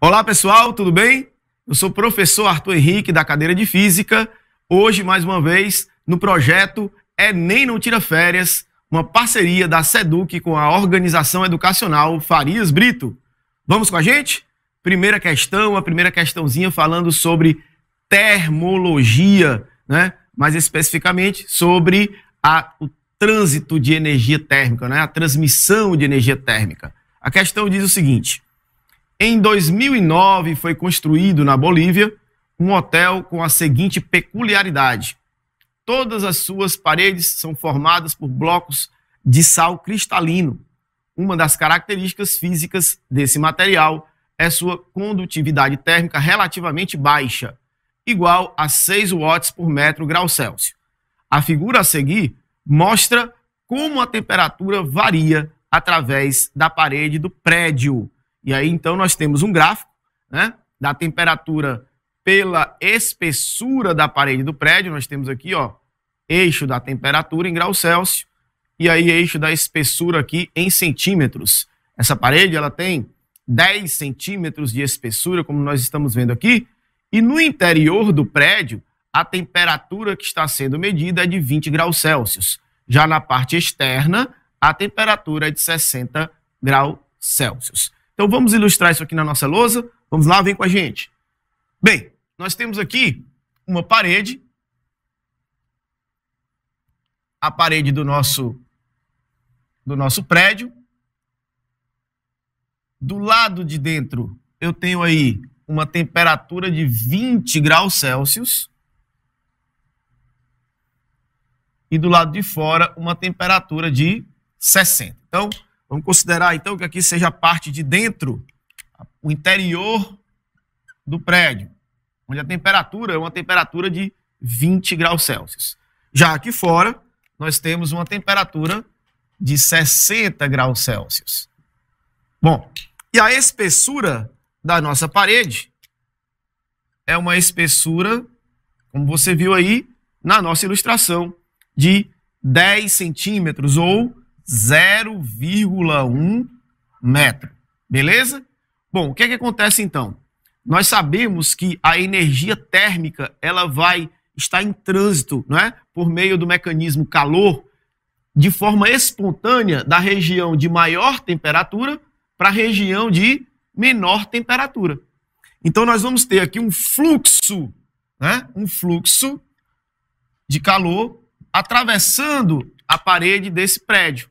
Olá pessoal, tudo bem? Eu sou o professor Arthur Henrique da cadeira de Física. Hoje, mais uma vez, no projeto É Nem Não Tira Férias, uma parceria da SEDUC com a organização educacional Farias Brito. Vamos com a gente? Primeira questão, a primeira questãozinha falando sobre termologia, né? Mais especificamente sobre a, o trânsito de energia térmica, né? A transmissão de energia térmica. A questão diz o seguinte: em 2009, foi construído na Bolívia um hotel com a seguinte peculiaridade: todas as suas paredes são formadas por blocos de sal cristalino. Uma das características físicas desse material é sua condutividade térmica relativamente baixa, igual a 6 watts por metro grau Celsius. A figura a seguir mostra como a temperatura varia através da parede do prédio e aí, então, nós temos um gráfico né, da temperatura pela espessura da parede do prédio. Nós temos aqui, ó, eixo da temperatura em graus Celsius e aí eixo da espessura aqui em centímetros. Essa parede, ela tem 10 centímetros de espessura, como nós estamos vendo aqui. E no interior do prédio, a temperatura que está sendo medida é de 20 graus Celsius. Já na parte externa, a temperatura é de 60 graus Celsius. Então vamos ilustrar isso aqui na nossa lousa. Vamos lá, vem com a gente. Bem, nós temos aqui uma parede. A parede do nosso do nosso prédio. Do lado de dentro, eu tenho aí uma temperatura de 20 graus Celsius. E do lado de fora, uma temperatura de 60. Então, Vamos considerar então que aqui seja a parte de dentro, o interior do prédio, onde a temperatura é uma temperatura de 20 graus Celsius. Já aqui fora, nós temos uma temperatura de 60 graus Celsius. Bom, e a espessura da nossa parede é uma espessura, como você viu aí na nossa ilustração, de 10 centímetros ou 0,1 metro. Beleza? Bom, o que é que acontece então? Nós sabemos que a energia térmica ela vai estar em trânsito, é, por meio do mecanismo calor, de forma espontânea da região de maior temperatura para a região de menor temperatura. Então nós vamos ter aqui um fluxo, né, um fluxo de calor atravessando a parede desse prédio.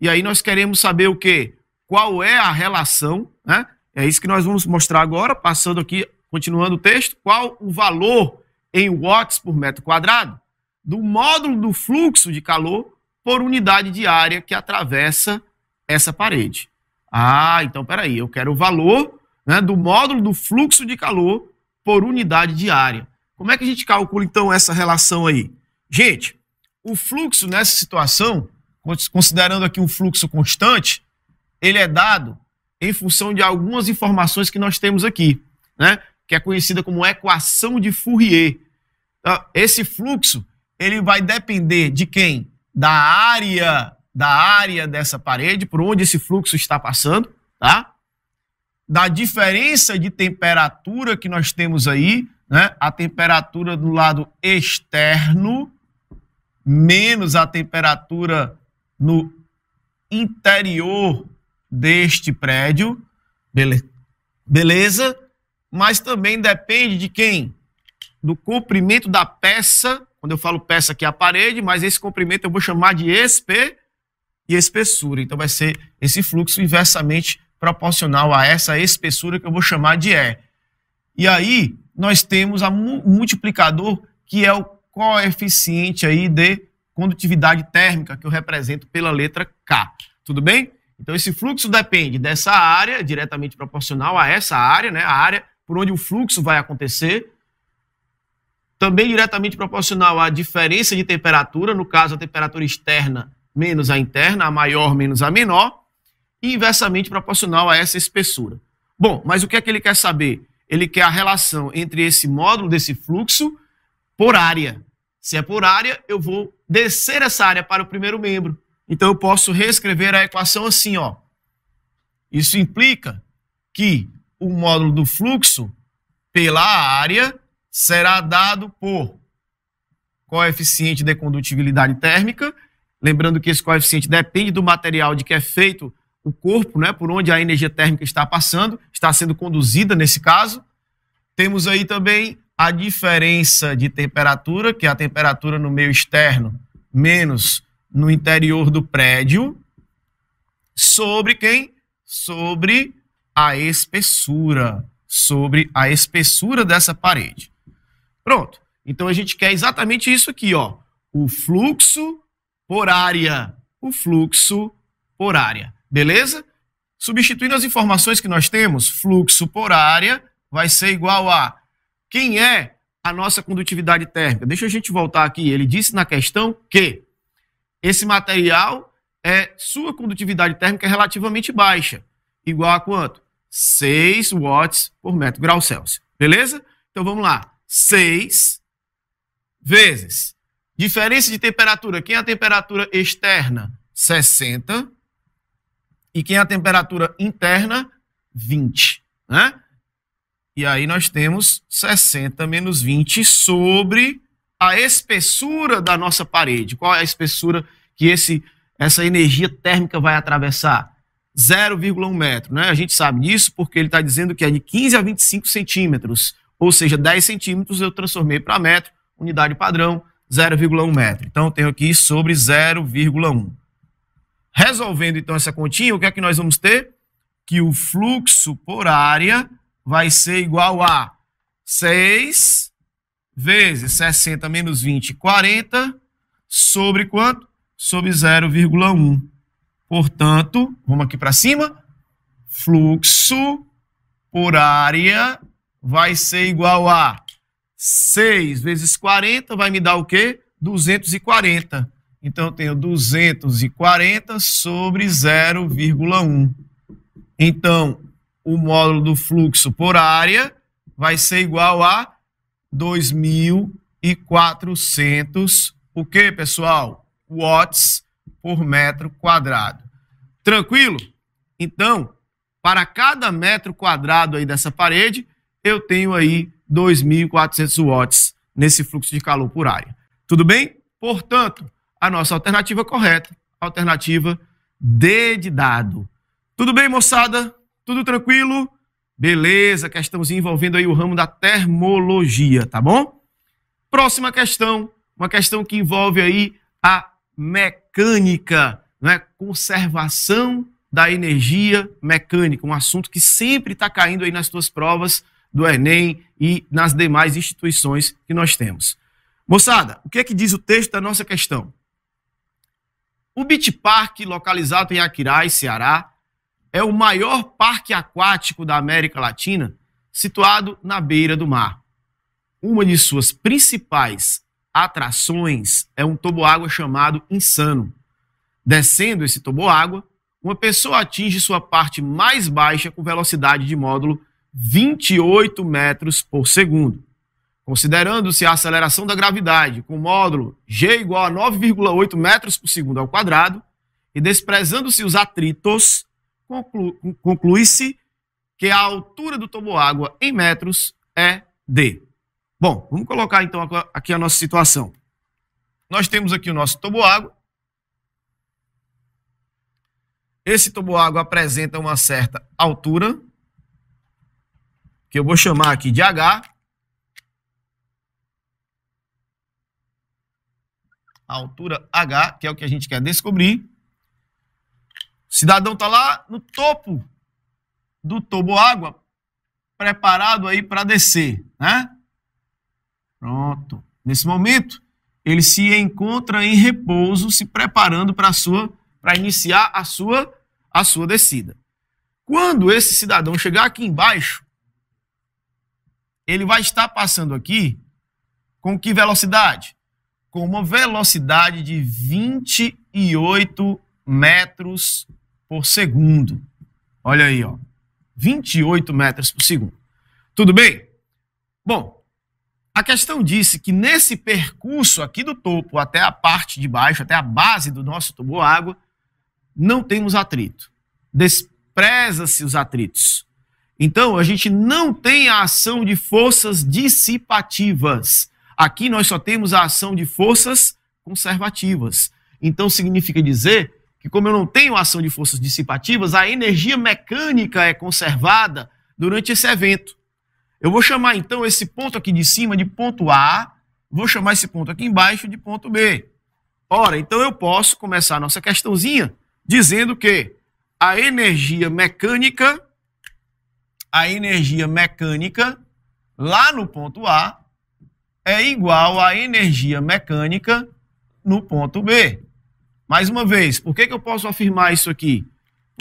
E aí nós queremos saber o quê? Qual é a relação, né? É isso que nós vamos mostrar agora, passando aqui, continuando o texto, qual o valor em watts por metro quadrado do módulo do fluxo de calor por unidade de área que atravessa essa parede. Ah, então peraí, eu quero o valor né, do módulo do fluxo de calor por unidade de área. Como é que a gente calcula então essa relação aí? Gente, o fluxo nessa situação considerando aqui um fluxo constante, ele é dado em função de algumas informações que nós temos aqui, né? que é conhecida como equação de Fourier. Então, esse fluxo ele vai depender de quem? Da área da área dessa parede, por onde esse fluxo está passando, tá? Da diferença de temperatura que nós temos aí, né? A temperatura do lado externo menos a temperatura no interior deste prédio, beleza? Mas também depende de quem? Do comprimento da peça. Quando eu falo peça aqui é a parede, mas esse comprimento eu vou chamar de esp e espessura. Então vai ser esse fluxo inversamente proporcional a essa espessura que eu vou chamar de E. E aí nós temos a multiplicador que é o coeficiente aí de condutividade térmica, que eu represento pela letra K. Tudo bem? Então, esse fluxo depende dessa área, diretamente proporcional a essa área, né? a área por onde o fluxo vai acontecer, também diretamente proporcional à diferença de temperatura, no caso, a temperatura externa menos a interna, a maior menos a menor, e inversamente proporcional a essa espessura. Bom, mas o que é que ele quer saber? Ele quer a relação entre esse módulo desse fluxo por área. Se é por área, eu vou descer essa área para o primeiro membro. Então eu posso reescrever a equação assim, ó. Isso implica que o módulo do fluxo pela área será dado por coeficiente de condutibilidade térmica, lembrando que esse coeficiente depende do material de que é feito o corpo, né, por onde a energia térmica está passando, está sendo conduzida nesse caso. Temos aí também a diferença de temperatura, que é a temperatura no meio externo menos no interior do prédio, sobre quem? Sobre a espessura, sobre a espessura dessa parede. Pronto. Então a gente quer exatamente isso aqui, ó, o fluxo por área, o fluxo por área, beleza? Substituindo as informações que nós temos, fluxo por área vai ser igual a quem é a nossa condutividade térmica? Deixa a gente voltar aqui. Ele disse na questão que esse material é sua condutividade térmica é relativamente baixa, igual a quanto? 6 watts por metro grau Celsius. Beleza? Então vamos lá. 6 vezes diferença de temperatura. Quem é a temperatura externa? 60. E quem é a temperatura interna? 20. Né? E aí nós temos 60 menos 20 sobre a espessura da nossa parede. Qual é a espessura que esse, essa energia térmica vai atravessar? 0,1 metro. Né? A gente sabe disso porque ele está dizendo que é de 15 a 25 centímetros, ou seja, 10 centímetros eu transformei para metro, unidade padrão, 0,1 metro. Então eu tenho aqui sobre 0,1. Resolvendo então essa continha, o que é que nós vamos ter? Que o fluxo por área vai ser igual a 6 vezes 60 menos 20, 40, sobre quanto? Sobre 0,1. Portanto, vamos aqui para cima, fluxo por área vai ser igual a 6 vezes 40 vai me dar o quê? 240. Então, eu tenho 240 sobre 0,1. Então, o módulo do fluxo por área vai ser igual a 2.400, o que, pessoal? Watts por metro quadrado. Tranquilo? Então, para cada metro quadrado aí dessa parede, eu tenho aí 2.400 watts nesse fluxo de calor por área. Tudo bem? Portanto, a nossa alternativa correta, alternativa D de dado. Tudo bem, moçada? Tudo tranquilo? Beleza, questão envolvendo aí o ramo da termologia, tá bom? Próxima questão, uma questão que envolve aí a mecânica, né? conservação da energia mecânica, um assunto que sempre está caindo aí nas tuas provas do Enem e nas demais instituições que nós temos. Moçada, o que é que diz o texto da nossa questão? O Beach Park, localizado em Aquiraz, Ceará, é o maior parque aquático da América Latina, situado na beira do mar. Uma de suas principais atrações é um toboágua chamado Insano. Descendo esse toboágua, uma pessoa atinge sua parte mais baixa com velocidade de módulo 28 metros por segundo. Considerando-se a aceleração da gravidade com módulo g igual a 9,8 metros por segundo ao quadrado e desprezando-se os atritos, conclui-se que a altura do toboágua em metros é D. Bom, vamos colocar então aqui a nossa situação. Nós temos aqui o nosso toboágua. Esse toboágua apresenta uma certa altura, que eu vou chamar aqui de H. A altura H, que é o que a gente quer descobrir. O cidadão está lá no topo do água preparado aí para descer, né? Pronto. Nesse momento, ele se encontra em repouso, se preparando para sua para iniciar a sua a sua descida. Quando esse cidadão chegar aqui embaixo, ele vai estar passando aqui com que velocidade? Com uma velocidade de 28 metros por segundo. Olha aí, ó. 28 metros por segundo. Tudo bem? Bom, a questão disse que nesse percurso aqui do topo até a parte de baixo, até a base do nosso tubo água, não temos atrito. Despreza-se os atritos. Então, a gente não tem a ação de forças dissipativas. Aqui nós só temos a ação de forças conservativas. Então, significa dizer que como eu não tenho ação de forças dissipativas, a energia mecânica é conservada durante esse evento. Eu vou chamar então esse ponto aqui de cima de ponto A, vou chamar esse ponto aqui embaixo de ponto B. Ora, então eu posso começar a nossa questãozinha dizendo que a energia mecânica a energia mecânica lá no ponto A é igual à energia mecânica no ponto B. Mais uma vez, por que, que eu posso afirmar isso aqui?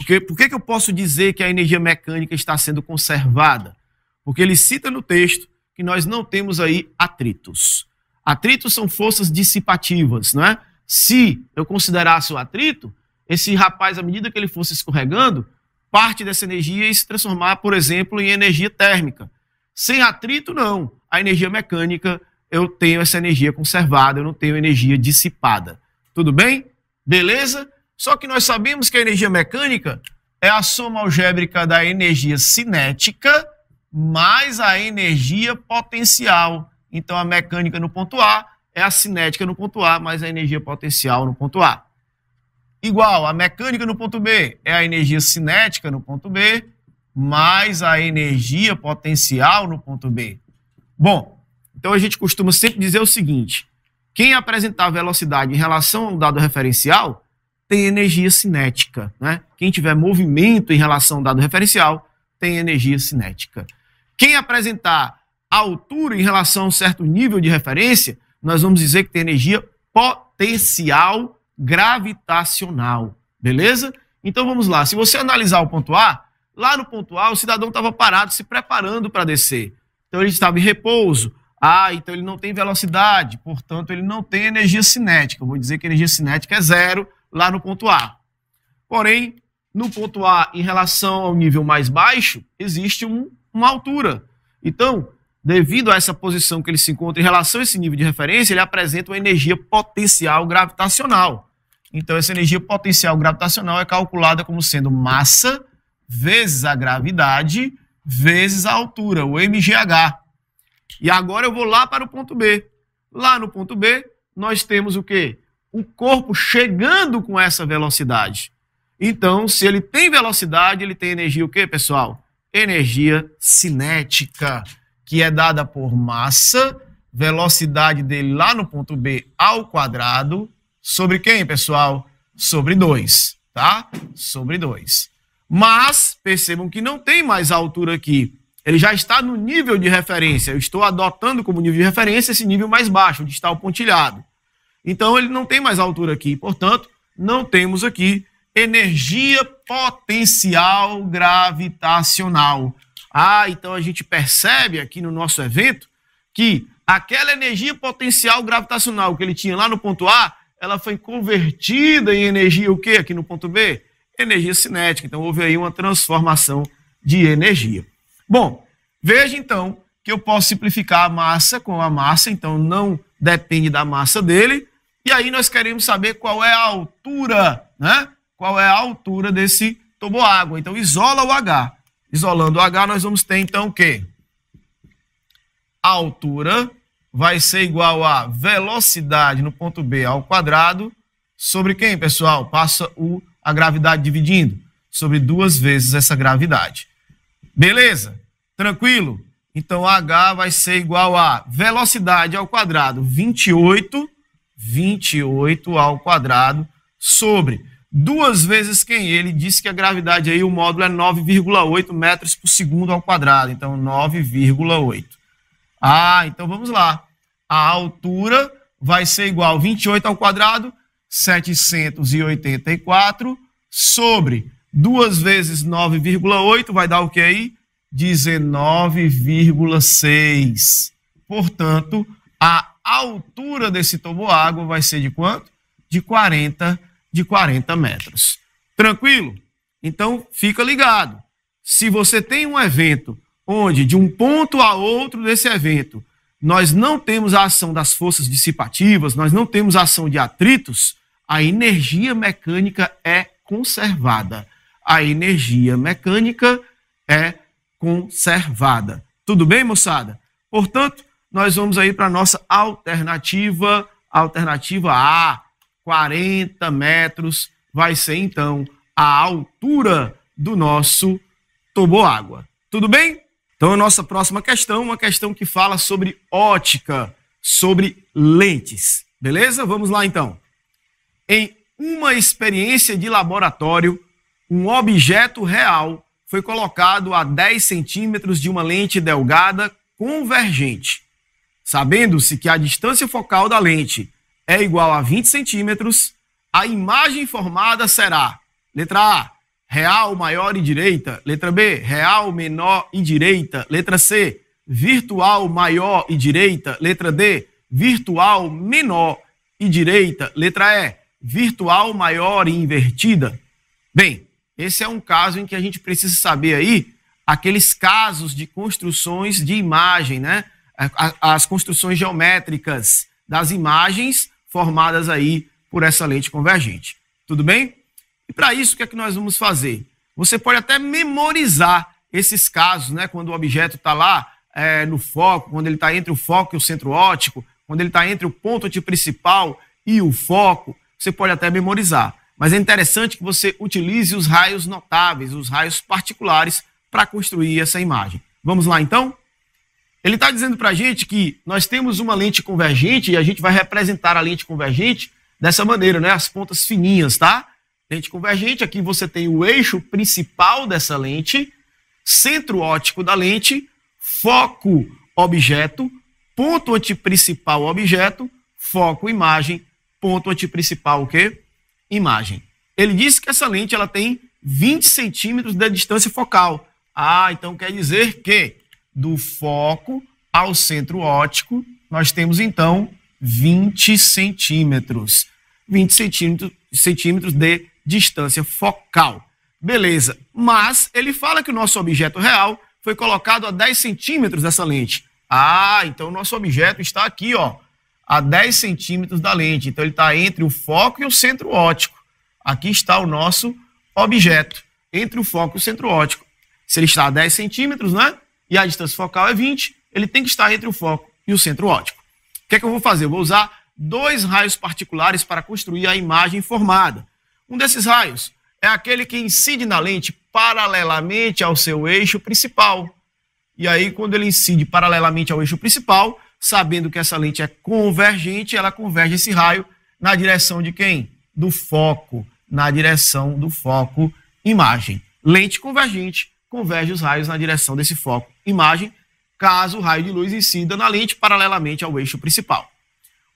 que, por que, que eu posso dizer que a energia mecânica está sendo conservada? Porque ele cita no texto que nós não temos aí atritos. Atritos são forças dissipativas, não é? Se eu considerasse o atrito, esse rapaz, à medida que ele fosse escorregando, parte dessa energia ia se transformar, por exemplo, em energia térmica. Sem atrito, não. A energia mecânica, eu tenho essa energia conservada, eu não tenho energia dissipada. Tudo bem? Beleza? Só que nós sabemos que a energia mecânica é a soma algébrica da energia cinética mais a energia potencial. Então a mecânica no ponto A é a cinética no ponto A mais a energia potencial no ponto A. Igual a mecânica no ponto B é a energia cinética no ponto B mais a energia potencial no ponto B. Bom, então a gente costuma sempre dizer o seguinte: quem apresentar velocidade em relação a um dado referencial tem energia cinética. Né? Quem tiver movimento em relação ao dado referencial tem energia cinética. Quem apresentar altura em relação a um certo nível de referência, nós vamos dizer que tem energia potencial gravitacional. Beleza? Então vamos lá. Se você analisar o ponto A, lá no ponto A o cidadão estava parado se preparando para descer. Então ele estava em repouso, ah, então ele não tem velocidade, portanto ele não tem energia cinética. Eu vou dizer que a energia cinética é zero lá no ponto A. Porém, no ponto A, em relação ao nível mais baixo, existe um, uma altura. Então, devido a essa posição que ele se encontra em relação a esse nível de referência, ele apresenta uma energia potencial gravitacional. Então, essa energia potencial gravitacional é calculada como sendo massa vezes a gravidade vezes a altura, o MGH. E agora eu vou lá para o ponto B. Lá no ponto B, nós temos o quê? O corpo chegando com essa velocidade. Então, se ele tem velocidade, ele tem energia o quê, pessoal? Energia cinética, que é dada por massa, velocidade dele lá no ponto B ao quadrado, sobre quem, pessoal? Sobre 2, tá? Sobre 2. Mas, percebam que não tem mais altura aqui ele já está no nível de referência. Eu estou adotando como nível de referência esse nível mais baixo, onde está o pontilhado. Então ele não tem mais altura aqui, portanto, não temos aqui energia potencial gravitacional. Ah, então a gente percebe aqui no nosso evento que aquela energia potencial gravitacional que ele tinha lá no ponto A, ela foi convertida em energia o quê? Aqui no ponto B, energia cinética. Então houve aí uma transformação de energia. Bom, veja então que eu posso simplificar a massa com a massa, então não depende da massa dele. E aí nós queremos saber qual é a altura, né? Qual é a altura desse tomou água. Então isola o H. Isolando o H, nós vamos ter então o quê? A altura vai ser igual a velocidade no ponto B ao quadrado sobre quem, pessoal? Passa o, a gravidade dividindo. Sobre duas vezes essa gravidade. Beleza? Tranquilo? Então H vai ser igual a velocidade ao quadrado, 28, 28 ao quadrado, sobre duas vezes quem ele disse que a gravidade aí, o módulo é 9,8 metros por segundo ao quadrado, então 9,8. Ah, então vamos lá. A altura vai ser igual a 28 ao quadrado, 784, sobre 2 vezes 9,8 vai dar o que aí? 19,6. Portanto, a altura desse toboágua vai ser de quanto? De 40, de 40 metros. Tranquilo? Então, fica ligado. Se você tem um evento onde, de um ponto a outro desse evento, nós não temos a ação das forças dissipativas, nós não temos a ação de atritos, a energia mecânica é conservada a energia mecânica é conservada. Tudo bem, moçada? Portanto, nós vamos aí para a nossa alternativa, alternativa A, 40 metros, vai ser então a altura do nosso toboágua. Tudo bem? Então, a nossa próxima questão, uma questão que fala sobre ótica, sobre lentes. Beleza? Vamos lá então. Em uma experiência de laboratório, um objeto real foi colocado a 10 centímetros de uma lente delgada convergente. Sabendo-se que a distância focal da lente é igual a 20 centímetros, a imagem formada será: letra A, real maior e direita, letra B, real menor e direita, letra C, virtual maior e direita, letra D, virtual menor e direita, letra E, virtual maior e invertida. Bem, esse é um caso em que a gente precisa saber aí aqueles casos de construções de imagem, né? As construções geométricas das imagens formadas aí por essa lente convergente. Tudo bem? E para isso, o que é que nós vamos fazer? Você pode até memorizar esses casos, né? Quando o objeto está lá é, no foco, quando ele está entre o foco e o centro óptico, quando ele está entre o ponto de principal e o foco, você pode até memorizar. Mas é interessante que você utilize os raios notáveis, os raios particulares, para construir essa imagem. Vamos lá então? Ele está dizendo para a gente que nós temos uma lente convergente e a gente vai representar a lente convergente dessa maneira, né? As pontas fininhas, tá? Lente convergente, aqui você tem o eixo principal dessa lente, centro óptico da lente, foco objeto, ponto antiprincipal objeto, foco imagem, ponto antiprincipal o quê? imagem. Ele disse que essa lente ela tem 20 centímetros da distância focal. Ah, então quer dizer que do foco ao centro óptico nós temos então 20 centímetros. 20 centímetros, centímetros de distância focal. Beleza, mas ele fala que o nosso objeto real foi colocado a 10 centímetros dessa lente. Ah, então o nosso objeto está aqui, ó, a 10 centímetros da lente. Então, ele está entre o foco e o centro óptico. Aqui está o nosso objeto, entre o foco e o centro óptico. Se ele está a 10 centímetros, né? E a distância focal é 20, ele tem que estar entre o foco e o centro óptico. O que é que eu vou fazer? Eu vou usar dois raios particulares para construir a imagem formada. Um desses raios é aquele que incide na lente paralelamente ao seu eixo principal. E aí, quando ele incide paralelamente ao eixo principal, sabendo que essa lente é convergente, ela converge esse raio na direção de quem? Do foco, na direção do foco imagem. Lente convergente converge os raios na direção desse foco imagem, caso o raio de luz incida na lente paralelamente ao eixo principal.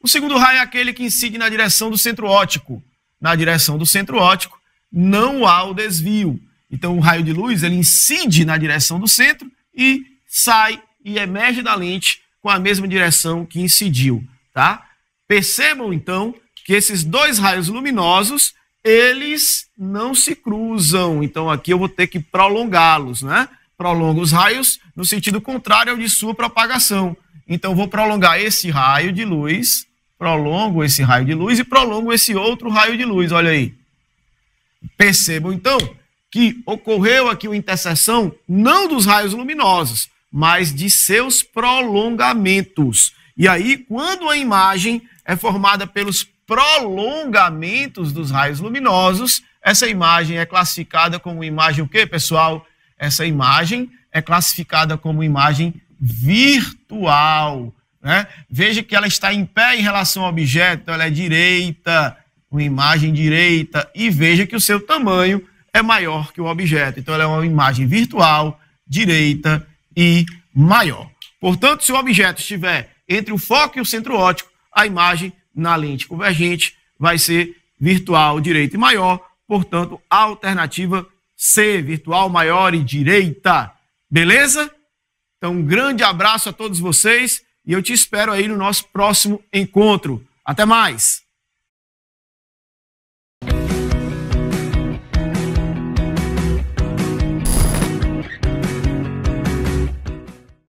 O segundo raio é aquele que incide na direção do centro óptico. Na direção do centro óptico não há o desvio. Então o raio de luz ele incide na direção do centro e sai e emerge da lente com a mesma direção que incidiu, tá? Percebam então que esses dois raios luminosos, eles não se cruzam. Então aqui eu vou ter que prolongá-los, né? Prolongo os raios no sentido contrário ao de sua propagação. Então vou prolongar esse raio de luz, prolongo esse raio de luz e prolongo esse outro raio de luz, olha aí. Percebam então que ocorreu aqui uma interseção não dos raios luminosos, mas de seus prolongamentos. E aí, quando a imagem é formada pelos prolongamentos dos raios luminosos, essa imagem é classificada como imagem o quê, pessoal? Essa imagem é classificada como imagem virtual. Né? Veja que ela está em pé em relação ao objeto, ela é direita, uma imagem direita, e veja que o seu tamanho é maior que o objeto. Então, ela é uma imagem virtual, direita e maior. Portanto, se o objeto estiver entre o foco e o centro óptico, a imagem na lente convergente vai ser virtual direita e maior, portanto, alternativa C, virtual maior e direita. Beleza? Então, um grande abraço a todos vocês e eu te espero aí no nosso próximo encontro. Até mais!